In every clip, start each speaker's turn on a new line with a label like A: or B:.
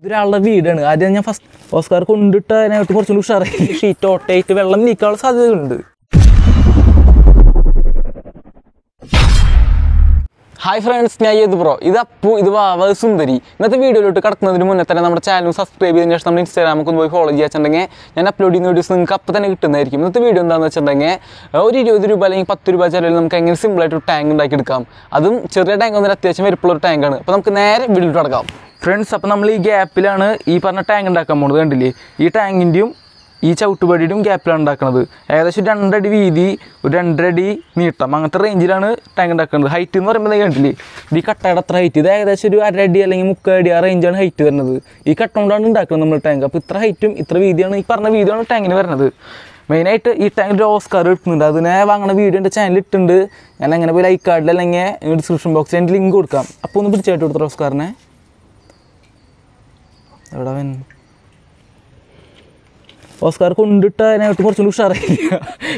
A: ഇതൊരാളുടെ വീടാണ് ആദ്യം ഞാൻ ഫസ്റ്റ് ഓസ്കാർ കൊണ്ടിട്ട് അതിനകത്ത് കുറച്ചുകൂടി ഉഷാറായി ഷീറ്റ് ഓട്ടയിട്ട് വെള്ളം നീക്കാനുള്ള സാധ്യതയുണ്ട് ഹായ് ഫ്രണ്ട്സ് ഞാൻ ഏത് പ്രോ ഇത് അപ്പു ഇത് വാവ സുന്ദരി ഇന്നത്തെ വീഡിയോയിലോട്ട് കടക്കുന്നതിന് മുന്നേ തന്നെ നമ്മുടെ ചാനൽ സബ്സ്ക്രൈബ് ചെയ്തതിന് ശേഷം നമ്മുടെ ഇൻസ്റ്റാഗ്രാമൊക്കെ പോയി ഫോളോ ചെയ്യാച്ചിട്ടുണ്ടെങ്കിൽ ഞാൻ അപ്ലോഡ് ചെയ്യുന്ന വീഡിയോസ് നിങ്ങൾക്ക് അപ്പം തന്നെ കിട്ടുന്നതായിരിക്കും ഇന്നത്തെ വീഡിയോ എന്താണെന്ന് വെച്ചിട്ടുണ്ടെങ്കിൽ ഒരു ഇരുപത് രൂപ അല്ലെങ്കിൽ പത്ത് രൂപ ചിലവിൽ നമുക്ക് എങ്ങനെ സിമ്പിളായിട്ട് ഒരു ടാങ്ക് ഉണ്ടാക്കി എടുക്കാം അതും ചെറിയ ടാങ്ക് ഒന്നും അത്യാവശ്യം വരുപ്പുള്ളൊരു ഒരു ടാങ്കാണ് അപ്പോൾ നമുക്ക് നേരെ വീഡിയോയിലോട്ട് കടക്കാം ഫ്രണ്ട്സ് അപ്പോൾ നമ്മൾ ഈ ഗ്യാപ്പിലാണ് ഈ പറഞ്ഞ ടാങ്ക് ഉണ്ടാക്കാൻ പോകുന്നത് കണ്ടില്ലേ ഈ ടാങ്കിൻ്റെയും ഈ ചവിട്ടുപടിയിലും ഗ്യാപ്പിലാണ് ഉണ്ടാക്കുന്നത് ഏകദേശം രണ്ടടി വീതി ഒരു രണ്ടരടി നീട്ടം അങ്ങനത്തെ റേഞ്ചിലാണ് ടാങ്ക് ഉണ്ടാക്കുന്നത് ഹൈറ്റ് എന്ന് പറയുമ്പോൾ കണ്ടില്ലേ ഈ കട്ടയുടെ അത്ര ഹൈറ്റ് ഇത് ഏകദേശം ഒരു അരടി അല്ലെങ്കിൽ മുക്കടി ആ റേഞ്ചാണ് ഹൈറ്റ് വരുന്നത് ഈ കട്ട കൊണ്ടാണ് ഉണ്ടാക്കുന്നത് നമ്മൾ ടാങ്ക് അപ്പോൾ ഇത്ര ഹൈറ്റും ഇത്ര വീതിയാണ് ഈ പറഞ്ഞ വീതിയാണ് ടാങ്കിന് വരുന്നത് മെയിനായിട്ട് ഈ ടാങ്കിൽ ഓസ്കാർ കിട്ടുന്നുണ്ട് അതിനെ വാങ്ങണ വീഡിയോ എൻ്റെ ചാനലിൽ ഇട്ടുണ്ട് ഞാൻ അങ്ങനെ പോയി ലൈക്ക് കാർഡിൽ അല്ലെങ്കിൽ ഡിസ്ക്രിപ്ഷൻ ബോക്സിൽ എൻ്റെ ലിങ്ക് കൊടുക്കാം അപ്പോൾ ഒന്ന് പിടിച്ചായിട്ട് കൊടുത്തു ഓസ്കാറിനെ എവിടെ ഓസ്കാർ കൊണ്ടിട്ട് അതിനായിട്ട് കുറച്ചുകൂടി ഉഷാറായില്ല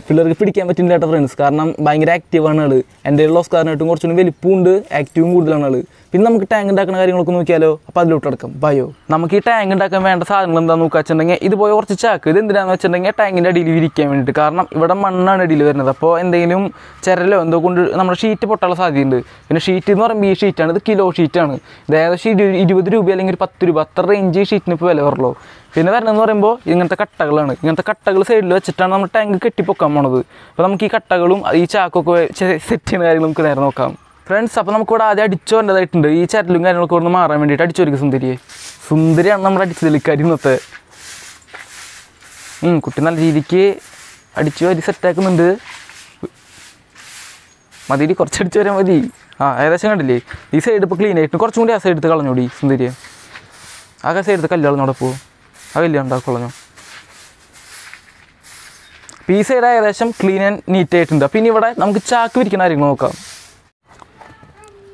A: പിള്ളേർക്ക് പിടിക്കാൻ പറ്റുന്നില്ല കേട്ടോ ഫ്രണ്ട്സ് കാരണം ഭയങ്കര ആക്റ്റീവാണ് ആള് എൻ്റെ ഉള്ള ഓസ്കാറിനായിട്ടും കുറച്ചുകൂടി വലിപ്പമുണ്ട് ആക്റ്റീവും കൂടുതലാണ് ആള് പിന്നെ നമുക്ക് ടാങ്ക് ഉണ്ടാക്കുന്ന കാര്യങ്ങളൊക്കെ നോക്കിയാലോ അപ്പോൾ അതിലോട്ട് അടക്കം ബയോ നമുക്ക് ഈ ടാങ്ക് ഉണ്ടാക്കാൻ വേണ്ട സാധനങ്ങൾ എന്താണെന്ന് നോക്കുക വെച്ചിട്ടുണ്ടെങ്കിൽ ഇതുപോലെ കുറച്ച് ചാക്ക് ഇത് എന്തിനാന്ന് വെച്ചിട്ടുണ്ടെങ്കിൽ ടാങ്കിൻ്റെ അടിയിൽ വിരിക്കാൻ വേണ്ടിയിട്ട് കാരണം ഇവിടെ മണ്ണാണ് അടിയിൽ വരുന്നത് അപ്പോൾ എന്തെങ്കിലും ചിരലോ എന്തോ കൊണ്ട് നമ്മുടെ ഷീറ്റ് പൊട്ടാനുള്ള സാധ്യതയുണ്ട് പിന്നെ ഷീറ്റ് എന്ന് പറയുമ്പോൾ ഈ ഷീറ്റാണ് ഇത് കിലോ ഷീറ്റാണ് ഇത് ഏകദേശം ഇരുപത് രൂപ അല്ലെങ്കിൽ ഒരു പത്ത് രൂപ അത്ര റേഞ്ച് ഷീറ്റിന് ഇപ്പോൾ വില വരുള്ളൂ പിന്നെ വരണമെന്ന് പറയുമ്പോൾ ഇങ്ങനത്തെ കട്ടകൾ കട്ടകളാണ് ഇങ്ങനത്തെ കട്ടകൾ സൈഡിൽ വെച്ചിട്ടാണ് നമ്മൾ ടാങ്ക് കെട്ടിപ്പൊക്കാൻ പോണത് അപ്പോൾ നമുക്ക് ഈ കട്ടകളും ഈ ചാക്കൊക്കെ സെറ്റ് ചെയ്യുന്ന കാര്യങ്ങൾ നമുക്ക് നേരെ നോക്കാം ഫ്രണ്ട്സ് അപ്പോൾ ഇവിടെ ആദ്യം അടിച്ചോണ്ടതായിട്ടുണ്ട് ഈ ചരലും കാര്യങ്ങളൊക്കെ ഒന്ന് മാറാൻ വേണ്ടിയിട്ട് അടിച്ചോരിക്കും സുന്ദരിയെ സുന്ദരിയാണ് നമ്മുടെ അടിച്ചതിലിക്കാരി ഇന്നത്തെ കുട്ടി നല്ല രീതിക്ക് അടിച്ചു വരി സെറ്റാക്കുന്നുണ്ട് മതിയിൽ കുറച്ച് അടിച്ചു വരാൻ മതി ആ ഏകദേശം കണ്ടില്ലേ ഈ സൈഡ് ഇപ്പോൾ ക്ലീൻ ആയിട്ട് കുറച്ചും കൂടി ആ സൈഡ് എടുത്ത് കളഞ്ഞോടി സുന്ദരിയെ ആ സൈഡ് എടുത്ത് കല്ല് കളഞ്ഞോടെ പോവും ആ കല്ല് ഉണ്ടാക്കി അപ്പോൾ ഈ സൈഡ് ഏകദേശം ക്ലീൻ ആൻഡ് നീറ്റ് ആയിട്ടുണ്ട് അപ്പോൾ ഇനി ഇവിടെ നമുക്ക് ചാക്ക് വിരിക്കുന്ന കാര്യങ്ങൾ നോക്കാം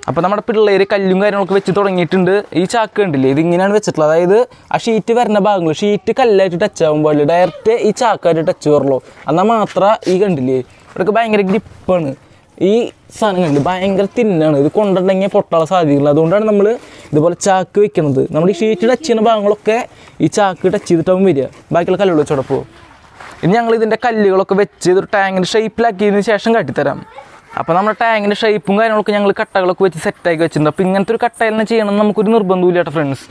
A: അപ്പം നമ്മുടെ പിള്ളേർ കല്ലും കാര്യങ്ങളൊക്കെ വെച്ച് തുടങ്ങിയിട്ടുണ്ട് ഈ ചാക്ക് ഉണ്ടല്ലേ ഇത് ഇങ്ങനെയാണ് വെച്ചിട്ടുള്ളത് അതായത് ആ ഷീറ്റ് വരുന്ന ഭാഗങ്ങൾ ഷീറ്റ് കല്ലായിട്ട് ടച്ച് ആകുമ്പോൾ ഡയറക്റ്റ് ഈ ചാക്കായിട്ട് ടച്ച് വരുള്ളൂ എന്നാൽ മാത്രം ഈ കണ്ടില്ലേ ഇവിടെ ഭയങ്കര ഗ്രിപ്പാണ് ഈ സാധനം കണ്ട് ഭയങ്കര തിന്നാണ് ഇത് കൊണ്ടുണ്ടെങ്കിൽ പൊട്ടാനുള്ള സാധ്യതയില്ല അതുകൊണ്ടാണ് നമ്മൾ ഇതുപോലെ ചാക്ക് വെക്കുന്നത് നമ്മൾ ഈ ഷീറ്റ് ടച്ച് ചെയ്യുന്ന ഭാഗങ്ങളൊക്കെ ഈ ചാക്ക് ടച്ച് ചെയ്തിട്ടാകുമ്പോൾ വരിക ബാക്കിയുള്ള കല്ലുകൾ വെച്ചോടെ പോകും ഇനി ഞങ്ങൾ ഇതിൻ്റെ കല്ലുകളൊക്കെ വെച്ച് ഇതൊരു ടാങ്കിൻ്റെ ഷേപ്പിലാക്കിയതിന് ശേഷം കാട്ടിത്തരാം അപ്പോൾ നമ്മുടെ ടാങ്കിൻ്റെ ഷേപ്പും കാര്യങ്ങളൊക്കെ ഞങ്ങൾ കട്ടകളൊക്കെ വെച്ച് സെറ്റാക്കി വെച്ചിട്ടുണ്ട് അപ്പോൾ ഇങ്ങനത്തെ ഒരു കട്ടയിൽ തന്നെ ചെയ്യണമെന്ന് നമുക്കൊരു നിർബന്ധമില്ല കേട്ടോ ഫ്രണ്ട്സ്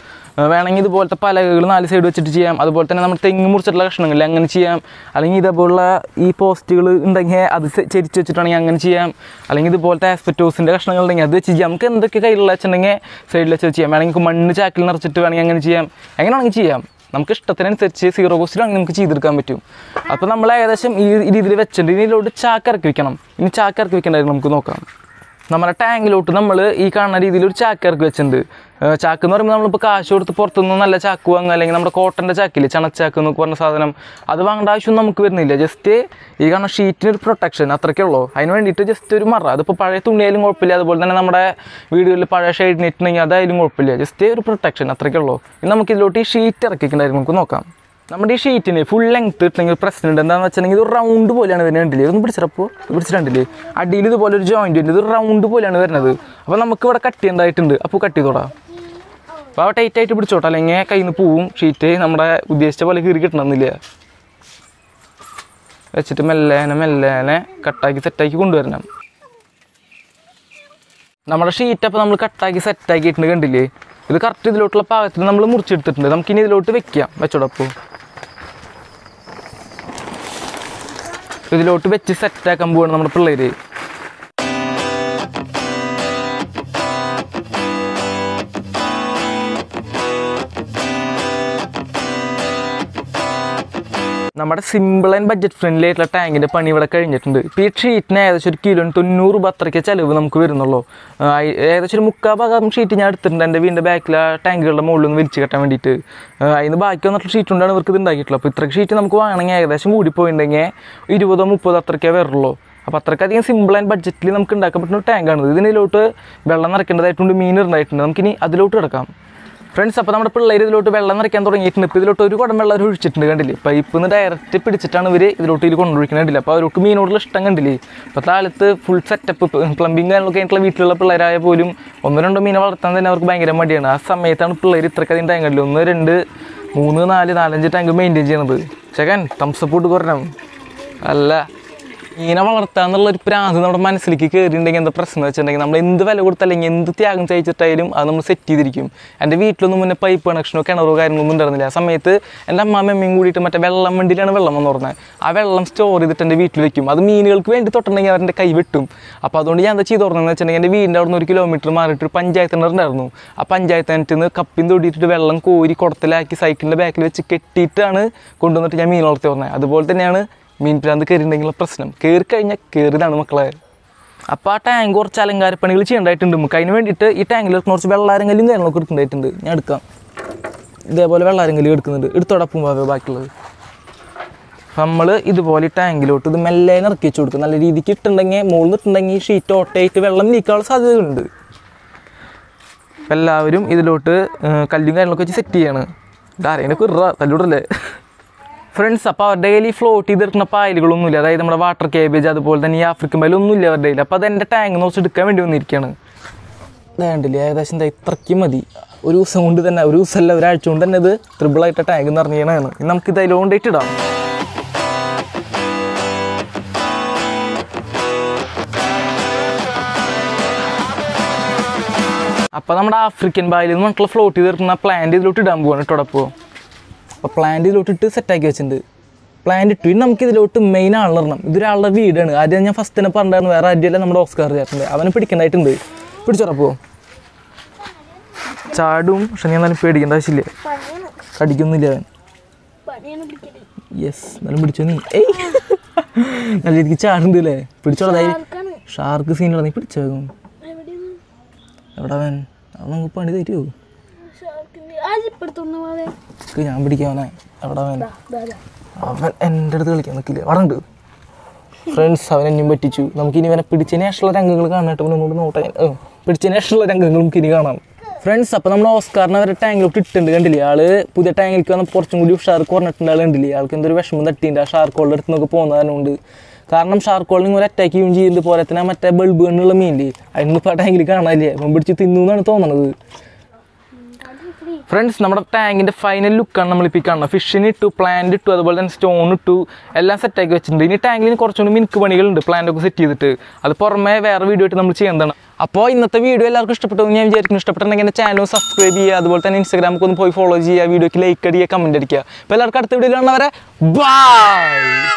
A: വേണമെങ്കിൽ ഇതുപോലത്തെ പലകകൾ നാല് സൈഡ് വെച്ചിട്ട് ചെയ്യാം അതുപോലെ തന്നെ നമ്മൾ തെങ്ങ് മുറിച്ചിട്ടുള്ള കഷ്ണങ്ങളിൽ അങ്ങനെ ചെയ്യാം അല്ലെങ്കിൽ ഇതേപോലുള്ള ഈ പോസ്റ്റുകൾ ഉണ്ടെങ്കിൽ അത് ചരിച്ച് വെച്ചിട്ടാണെങ്കിൽ അങ്ങനെ ചെയ്യാം അല്ലെങ്കിൽ ഇതുപോലത്തെ ആസ്പെറ്റോസിൻ്റെ കഷ്ണങ്ങൾ ഉണ്ടെങ്കിൽ അത് വെച്ച് ചെയ്യാം നമുക്ക് എന്തൊക്കെ കയ്യിലുള്ള വെച്ചിട്ടുണ്ടെങ്കിൽ സൈഡിൽ വെച്ച് ചെയ്യാം വേണമെങ്കിൽ മണ്ണ് ചാക്കിൽ നിറച്ചിട്ട് വേണമെങ്കിൽ അങ്ങനെ ചെയ്യാം എങ്ങനെയാണെങ്കിൽ ചെയ്യാം നമുക്ക് ഇഷ്ടത്തിനനുസരിച്ച് സീറോ കോസ്റ്റിൽ അങ്ങനെ നമുക്ക് ചെയ്തെടുക്കാൻ പറ്റും അപ്പോൾ നമ്മൾ ഏകദേശം ഈ രീതിയിൽ വെച്ചിട്ടുണ്ട് ഇനി ഇതിലോട്ട് ചാക്കിറക്കി വെക്കണം ഇനി ചാക്കിറക്കി വെക്കേണ്ടതായിരുന്നു നമുക്ക് നോക്കാം നമ്മുടെ ടാങ്കിലോട്ട് നമ്മൾ ഈ കാണുന്ന രീതിയിൽ ഒരു ചാക്ക് ഇറക്കി വെച്ചിട്ടുണ്ട് ചാക്ക് എന്ന് പറയുമ്പോൾ നമ്മളിപ്പോൾ കാശ് കൊടുത്ത് പുറത്തുനിന്ന് നല്ല ചാക്ക് വാങ്ങുക അല്ലെങ്കിൽ നമ്മുടെ കോട്ടൻ്റെ ചാക്കില്ലേ ചണച്ചാക്ക് എന്നൊക്കെ പറഞ്ഞ സാധനം അത് വാങ്ങേണ്ട ആവശ്യമൊന്നും നമുക്ക് വരുന്നില്ല ജസ്റ്റ് ഈ കാണുന്ന ഷീറ്റിനൊരു പ്രൊട്ടക്ഷൻ അത്രയ്ക്കുള്ളൂ അതിന് വേണ്ടിയിട്ട് ജസ്റ്റ് ഒരു മറ അതിപ്പോൾ പഴയ തുണിയായാലും കുഴപ്പമില്ല അതുപോലെ തന്നെ നമ്മുടെ വീടുകളിൽ പഴയ ഷെയ്ഡിനിട്ടുണ്ടെങ്കിൽ അതായാലും കുഴപ്പമില്ല ജസ്റ്റ് ഒരു പ്രൊട്ടക്ഷൻ അത്രയ്ക്കുള്ളൂ നമുക്ക് നമുക്കിതിലോട്ട് ഈ ഷീറ്റ് ഇറക്കിക്കേണ്ടായിരുന്നു നമുക്ക് നോക്കാം നമ്മുടെ ഈ ഷീറ്റിന് ഫുൾ ലെങ്ത് ഇട്ടെങ്കിൽ ഉണ്ട് എന്താണെന്ന് വെച്ചിട്ടുണ്ടെങ്കിൽ ഇത് റൗണ്ട് പോലെയാണ് വരുന്നത് കണ്ടില്ലേ ഇതൊന്ന് പിടിച്ചപ്പോൾ പിടിച്ചിട്ടുണ്ടല്ലേ അടിയിൽ ഇതുപോലെ ഒരു ജോയിൻ്റ് ഉണ്ട് ഇത് റൗണ്ട് പോലെയാണ് വരുന്നത് അപ്പോൾ നമുക്ക് ഇവിടെ കട്ട് ഉണ്ടായിട്ടുണ്ട് അപ്പോൾ കട്ട് ചെയ്തോടാം അപ്പോൾ ആ ടൈറ്റ് ആയിട്ട് പിടിച്ചോട്ടെ അല്ലെങ്കിൽ കയ്യിൽ നിന്ന് പോവും ഷീറ്റ് നമ്മുടെ ഉദ്ദേശിച്ച പോലെ കീറി കിട്ടണമെന്നില്ല വെച്ചിട്ട് മെല്ലേനെ മെല്ലേനെ കട്ടാക്കി സെറ്റാക്കി കൊണ്ടുവരണം നമ്മുടെ ഷീറ്റ് അപ്പോൾ നമ്മൾ കട്ടാക്കി സെറ്റാക്കിയിട്ടുണ്ട് കണ്ടില്ലേ ഇത് കറക്റ്റ് ഇതിലോട്ടുള്ള പാകത്തിൽ നമ്മൾ മുറിച്ചെടുത്തിട്ടുണ്ട് നമുക്കിനി ഇതിലോട്ട് വെക്കാം വെച്ചോടപ്പോൾ ഇതിലോട്ട് വെച്ച് സെറ്റാക്കാൻ പോവാണ് നമ്മുടെ പിള്ളേര് നമ്മുടെ സിമ്പിൾ ആൻഡ് ബഡ്ജറ്റ് ഫ്രണ്ട്ലി ആയിട്ടുള്ള ടാങ്കിൻ്റെ പണി ഇവിടെ കഴിഞ്ഞിട്ടുണ്ട് ഇപ്പോൾ ഈ ഷീറ്റിന് ഏകദേശം ഒരു കിലോന് തൊണ്ണൂറ് രൂപ അത്രയ്ക്ക് ചിലവ് നമുക്ക് വരുന്നുള്ളൂ ഏകദേശം ഒരു മുക്കാൽ ഭാഗം ഷീറ്റ് ഞാൻ എടുത്തിട്ടുണ്ട് എൻ്റെ വീടിൻ്റെ ബാക്കിലെ ടാങ്കുകളുടെ മുകളിൽ നിന്ന് വിരിച്ച് കെട്ടാൻ വേണ്ടിയിട്ട് അതിന് ബാക്കി വന്നിട്ടുള്ള ഷീറ്റ് കൊണ്ടാണ് ഇവർക്ക് ഇത് ഉണ്ടാക്കിയിട്ടുള്ളൂ അപ്പോൾ ഇത്രയ്ക്ക് ഷീറ്റ് നമുക്ക് വാങ്ങണമെങ്കിൽ ഏകദേശം കൂടി പോയിട്ടുണ്ടെങ്കിൽ ഇരുപതോ മുപ്പതോ അത്രയ്ക്കേ വരുള്ളൂ അപ്പോൾ അത്രയ്ക്കധികം സിമ്പിൾ ആൻഡ് ബഡ്ജറ്റിൽ നമുക്ക് ഉണ്ടാക്കാൻ പറ്റുന്ന ടാങ്കാണ് ഇതിനിലോട്ട് വെള്ളം നിറയ്ക്കേണ്ടതായിട്ടുണ്ട് മീൻ ഇടേണ്ടതായിട്ടുണ്ട് നമുക്കിനി അതിലോട്ട് കിടക്കാം ഫ്രണ്ട്സ് അപ്പോൾ നമ്മുടെ പിള്ളേർ ഇതിലോട്ട് വെള്ളം നിറയ്ക്കാൻ തുടങ്ങിയിട്ടുണ്ട് ഇപ്പോൾ ഇതിലോട്ട് ഒരു കുടം വെള്ളം ഒഴിച്ചിട്ടുണ്ട് കണ്ടില്ലേ പൈപ്പിൽ നിന്ന് ഡയറക്റ്റ് പിടിച്ചിട്ടാണ് ഇവർ ഇതിലോട്ട് ഇതിൽ കൊണ്ടുപോയിക്കുന്നത് കണ്ടില്ലേ അപ്പോൾ അവർക്ക് മീനോടുള്ള ഇഷ്ടം കണ്ടില്ലേ അപ്പോൾ താഴത്ത് ഫുൾ സെറ്റപ്പ് പ്ലംബിംഗ് കാര്യങ്ങളൊക്കെ ആയിട്ടുള്ള വീട്ടിലുള്ള പിള്ളേരായ പോലും ഒന്നോ രണ്ടോ മീനെ വളർത്താൻ തന്നെ അവർക്ക് ഭയങ്കര മടിയാണ് ആ സമയത്താണ് പിള്ളേർ ഇത്രക്കധികം ടാങ്ക് കണ്ടില്ല ഒന്ന് രണ്ട് മൂന്ന് നാല് നാലഞ്ച് ടാങ്ക് മെയിൻറ്റെയിൻ ചെയ്യണത് ചേക്കൻ തംസപ്പ് ഇട്ട് കുറഞ്ഞു അല്ല ഇങ്ങനെ വളർത്തുക എന്നുള്ള ഒരു പ്രാന്ത് നമ്മുടെ മനസ്സിലേക്ക് കയറിയിട്ടുണ്ടെങ്കിൽ എന്താ പ്രശ്നം വെച്ചിട്ടുണ്ടെങ്കിൽ നമ്മൾ എന്ത് വില കൊടുത്തല്ലെങ്കിൽ എന്ത് ത്യാഗം ചെയ്തിട്ടായാലും അത് നമ്മൾ സെറ്റ് ചെയ്തിരിക്കും എൻ്റെ വീട്ടിലൊന്നും മുന്നേ പൈപ്പ് കണക്ഷനോ കിണറോ കാര്യങ്ങളൊന്നും ഉണ്ടായിരുന്നില്ല ആ സമയത്ത് എൻ്റെ അമ്മാമ്മ അമ്മയും കൂടിയിട്ട് മറ്റേ വെള്ളം വണ്ടിയിലാണ് വെള്ളം എന്ന് പറഞ്ഞത് ആ വെള്ളം സ്റ്റോർ ചെയ്തിട്ട് എൻ്റെ വീട്ടിൽ വെക്കും അത് മീനുകൾക്ക് വേണ്ടി തൊട്ടുണ്ടെങ്കിൽ അവരുടെ കൈ വെട്ടും അപ്പോൾ അതുകൊണ്ട് ഞാൻ എന്താ ചെയ്ത് തുടങ്ങുന്നത് വെച്ചിട്ടുണ്ടെങ്കിൽ എൻ്റെ വീടിൻ്റെ അവിടെ നിന്ന് ഒരു കിലോമീറ്റർ മാറിയിട്ട് ഒരു പഞ്ചായത്ത് ഉണ്ടായിരുന്നു ആ പഞ്ചായത്ത് കിണറ്റിൽ നിന്ന് കപ്പിന് തൊടിയിട്ടിട്ട് വെള്ളം കോരി കുടത്തിലാക്കി സൈക്കിളിൻ്റെ ബാക്കിൽ വെച്ച് കെട്ടിയിട്ടാണ് കൊണ്ടുവന്നിട്ട് ഞാൻ മീൻ വളർത്തി പറഞ്ഞത് അതുപോലെ തന്നെയാണ് മീൻ പ്രാന്ത് കയറിയിട്ടുണ്ടെങ്കിലുള്ള പ്രശ്നം കയറി കഴിഞ്ഞാൽ കയറിയതാണ് മക്കളെ അപ്പോൾ ആ ടാങ്ക് കുറച്ച് അലങ്കാരപ്പണികൾ ചെയ്യേണ്ടതായിട്ടുണ്ട് നമുക്ക് അതിന് വേണ്ടിയിട്ട് ഈ ടാങ്കിലേക്ക് കുറച്ച് വെള്ളാരങ്കല്ലും കാര്യങ്ങളൊക്കെ എടുക്കേണ്ടതായിട്ടുണ്ട് ഞാൻ എടുക്കാം ഇതേപോലെ വെള്ളാരങ്കല്ലും എടുക്കുന്നുണ്ട് എടുത്തോടൊപ്പം പോവേ ബാക്കിയുള്ളത് നമ്മൾ ഇതുപോലെ ടാങ്കിലോട്ട് ഇത് മെല്ലെ ഇറക്കി വെച്ച് കൊടുക്കും നല്ല രീതിക്ക് ഇട്ടുണ്ടെങ്കിൽ മുകളിൽ നിന്നിട്ടുണ്ടെങ്കിൽ ഷീറ്റ് ഓട്ടയിട്ട് വെള്ളം നീക്കാനുള്ള സാധ്യതയുണ്ട് എല്ലാവരും ഇതിലോട്ട് കല്ലും കാര്യങ്ങളൊക്കെ വെച്ച് സെറ്റ് ചെയ്യാണ് ആരെങ്കിലും കുറ കല്ലൂടല്ലേ ഫ്രണ്ട്സ് അപ്പോൾ അവരുടെ കയ്യിൽ ഈ ഫ്ലോട്ട് ചെയ്തെടുക്കുന്ന പായലുകളൊന്നുമില്ല അതായത് നമ്മുടെ വാട്ടർ കേബേജ് അതുപോലെ തന്നെ ഈ ആഫ്രിക്കൻ ഇല്ല അവരുടെ കയ്യിൽ അപ്പോൾ അതെൻ്റെ ടാങ്ക് നോസ് എടുക്കാൻ വേണ്ടി വന്നിരിക്കുകയാണ് വേണ്ടില്ല ഏകദേശം എന്താ ഇത്രയ്ക്കും മതി ഒരു ദിവസം കൊണ്ട് തന്നെ ഒരു ദിവസമല്ല ഒരാഴ്ച കൊണ്ട് തന്നെ ഇത് ആയിട്ട് ടാങ്ക് എന്ന് പറഞ്ഞാണ് ലോൺ ഡേറ്റ് ഇടാം അപ്പോൾ നമ്മുടെ ആഫ്രിക്കൻ ബായിൽ നിന്ന് മറ്റുള്ള ഫ്ലോട്ട് ചെയ്ത് തീർക്കുന്ന പ്ലാന്റ് ഇതിലോട്ട് ഇടാൻ പോവാണ് ടോടപ്പോ അപ്പോൾ പ്ലാന്റ് ഇതിലോട്ടിട്ട് സെറ്റാക്കി വെച്ചിട്ടുണ്ട് പ്ലാന്റ് ഇട്ടു ഇനി നമുക്ക് ഇതിലോട്ട് മെയിൻ ആളിടണം ഇതൊരാളുടെ വീടാണ് ആദ്യം ഞാൻ ഫസ്റ്റ് തന്നെ പറഞ്ഞിട്ടായിരുന്നു വേറെ ആദ്യമല്ല നമ്മുടെ ഓസ്കാർ ചേട്ടൻ്റെ അവനെ പിടിക്കണ്ടായിട്ടുണ്ട് പിടിച്ചുറപ്പോ ചാടും പക്ഷെ ഞാൻ എന്നാലും പേടിക്കേണ്ട ആവശ്യമില്ല കടിക്കൊന്നുമില്ല അവൻ യെസ് എന്നാലും പിടിച്ചോ നീ ഏയ് നല്ല രീതിക്ക് ചാടുണ്ട് അല്ലേ പിടിച്ചോളതായി ഷാർക്ക് സീനുള്ള നീ പിടിച്ചു എവിടെ അവൻ അവൻ നമുക്ക് പണി തരുമോ റിസ്ക് ഞാൻ പിടിക്കാവനെ അവിടെ അവൻ അവൻ എൻ്റെ അടുത്ത് കളിക്കാൻ നിൽക്കില്ല വടണ്ട് ഫ്രണ്ട്സ് അവൻ എന്നെയും പറ്റിച്ചു നമുക്ക് ഇനി ഇവനെ പിടിച്ചതിന് ശേഷമുള്ള രംഗങ്ങൾ കാണാനായിട്ട് ഒന്നുകൂടി നോട്ടെ പിടിച്ചതിന് ശേഷമുള്ള രംഗങ്ങൾ നമുക്ക് ഇനി കാണാം ഫ്രണ്ട്സ് അപ്പോൾ നമ്മൾ ഓസ്കാറിന് അവരുടെ ടാങ്കിലോട്ട് ഇട്ടുണ്ട് കണ്ടില്ലേ ആള് പുതിയ ടാങ്കിലേക്ക് വന്ന കുറച്ചും കൂടി ഉഷാർ കുറഞ്ഞിട്ടുണ്ട് ആൾ കണ്ടില്ലേ ആൾക്ക് എന്തൊരു വിഷമം തട്ടിയിട്ടുണ്ട് ആ ഷാർക്കോളുടെ അടുത്ത് നിന്നൊക്കെ പോകുന്നതിനുണ്ട് കാരണം ഷാർക്കോളിന് ഒരു അറ്റാക്ക് ചെയ്യുകയും ചെയ്യുന്നത് പോലെ തന്നെ മറ്റേ ബൾബ് കണ്ണുള്ള മീനില്ലേ അതിന് ഇപ്പോൾ ആ ടാങ്കിൽ കാണാനില്ലേ അവൻ പിടിച്ച് തിന്നു എന്നാണ് തോന്നണത് ഫ്രണ്ട്സ് നമ്മുടെ ടാങ്കിൻ്റെ ഫൈനൽ ലുക്കാണ് നമ്മളിപ്പോൾ കാണുന്നത് ഫിഷിന് ഇട്ടു പ്ലാന്റ് ഇട്ടു അതുപോലെ തന്നെ സ്റ്റോൺ ഇട്ടു എല്ലാം സെറ്റാക്കി വെച്ചിട്ടുണ്ട് ഇനി ടാങ്കിൽ കുറച്ചുകൂടി മിനുക്ക് പണികളുണ്ട് പ്ലാന്റൊക്കെ സെറ്റ് ചെയ്തിട്ട് അത് പുറമേ വേറെ വീഡിയോ ആയിട്ട് നമ്മൾ ചെയ്യുന്നതാണ് അപ്പോൾ ഇന്നത്തെ വീഡിയോ എല്ലാവർക്കും ഇഷ്ടപ്പെട്ടു ഞാൻ വിചാരിക്കുന്നു ഇഷ്ടപ്പെട്ടുണ്ടെങ്കിൽ എൻ്റെ ചാനൽ സബ്സ്ക്രൈബ് ചെയ്യുക അതുപോലെ തന്നെ ഇൻസ്റ്റാഗ്രാമിൽ ഒന്ന് പോയി ഫോളോ ചെയ്യുക വീഡിയോക്ക് ലൈക്ക് അടിക്കുക കമൻറ്റ് അടിക്കുക അപ്പോൾ എല്ലാവർക്കും അടുത്ത വീഡിയോയിൽ കാണുന്നവരെ ബൈ